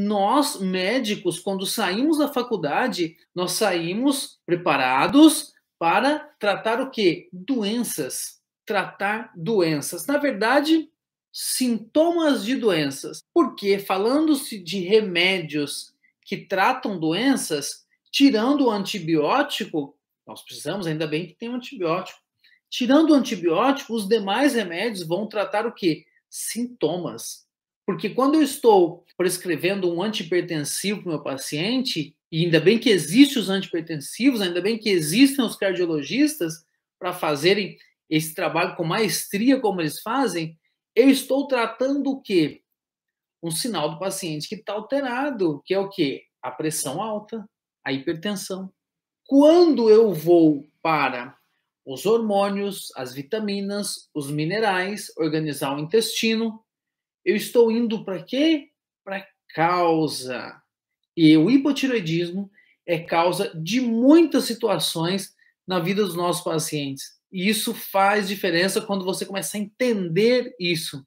nós médicos, quando saímos da faculdade, nós saímos preparados para tratar o que Doenças. Tratar doenças. Na verdade, sintomas de doenças. Porque falando-se de remédios que tratam doenças, tirando o antibiótico, nós precisamos, ainda bem que tem um antibiótico. Tirando o antibiótico, os demais remédios vão tratar o que Sintomas. Porque quando eu estou prescrevendo um antipertensivo para o meu paciente, e ainda bem que existem os antipertensivos, ainda bem que existem os cardiologistas para fazerem esse trabalho com maestria como eles fazem, eu estou tratando o quê? Um sinal do paciente que está alterado, que é o quê? A pressão alta, a hipertensão. Quando eu vou para os hormônios, as vitaminas, os minerais, organizar o intestino, eu estou indo para quê? Para causa. E o hipotiroidismo é causa de muitas situações na vida dos nossos pacientes. E isso faz diferença quando você começa a entender isso.